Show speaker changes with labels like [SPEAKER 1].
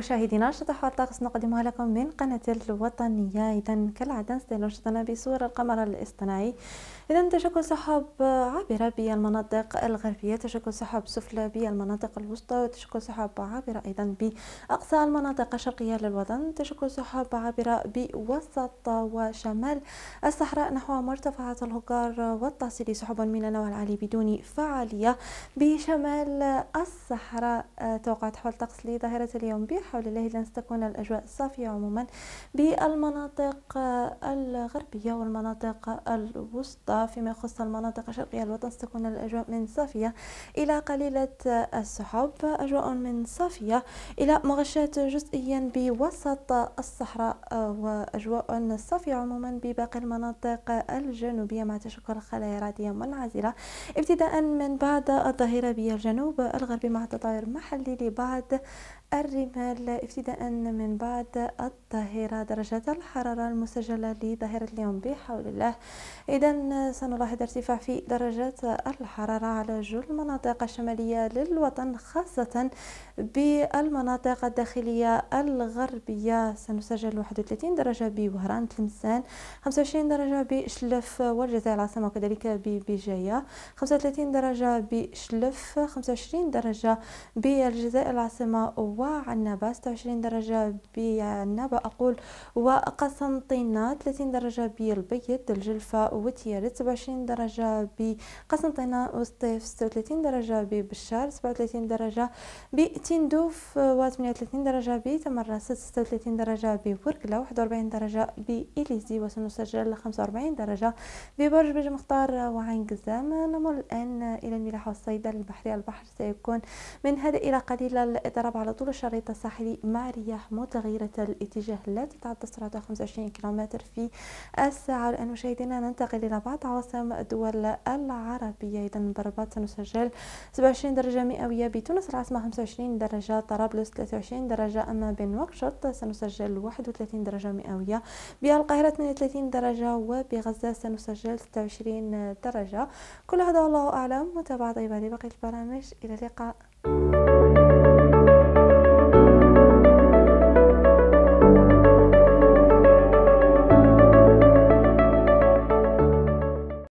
[SPEAKER 1] مشاهدينا شطح الطقس نقدمها لكم من قناة الوطنية إذا كالعادة نستهل نشطنا بصور القمر الاصطناعي إذا تشكل سحاب عابرة بالمناطق الغربية تشكل سحاب سفلى بالمناطق الوسطى وتشكل سحاب عابرة أيضا بأقصى المناطق الشرقية للوطن تشكل سحاب عابرة بوسط وشمال الصحراء نحو مرتفعات الهجار والتاصيل سحب من النوع العالي بدون فعالية بشمال الصحراء توقعت حول الطقس لظاهرة اليوم بحول حول الله لن تكون الأجواء صافية عموما بالمناطق الغربية والمناطق الوسطى فيما يخص المناطق الشرقية الوطن ستكون الأجواء من صافية إلى قليلة السحب أجواء من صافية إلى مغشات جزئيا بوسط الصحراء وأجواء صافية عموما بباقي المناطق الجنوبية مع تشكل خلايا رعدية منعزلة ابتداء من بعد الظهيرة بالجنوب الغربي مع تطاير محلي لبعض الرمال الأول ابتداء من بعد الظهيرة درجة الحرارة المسجلة لظاهرة اليوم بحول الله إذا سنلاحظ ارتفاع في درجات الحرارة على جل المناطق الشمالية للوطن خاصة بالمناطق الداخلية الغربية سنسجل 31 درجة بوهران تلمسان 25 درجة بشلف والجزائر العاصمة وكذلك ببجاية 35 درجة بشلف 25 درجة بالجزائر العاصمة وعنب بعنابة 26 درجة بعنابة أقول وقسنطينة 30 درجة بالبيت الجلفة وتيارت 27 درجة بقسنطينة وسطيف 36 درجة ببشار 37 درجة بتندوف و 38 درجة بتمرس 36 درجة بورقلة 41 درجة بإليزي وسنسجل 45 درجة ببرج برج مختار وعين قزام نمر الآن إلى الملاحة والصيد البحري البحر سيكون من هذا إلى قليل الإضراب على طول الشريط الصحي الساحلي مع رياح متغيرة الاتجاه لا تتعدى سرعه 25 كيلومتر في الساعة الآن مشاهدينا ننتقل إلى بعض عواصم الدول العربية إذا برباط سنسجل 27 درجة مئوية بتونس العاصمة 25 درجة طرابلس 23 درجة أما بنواكشوط سنسجل 31 درجة مئوية بالقاهرة 32 درجة وبغزة سنسجل 26 درجة كل هذا والله أعلم متابعة طيبة لباقي البرامج إلى اللقاء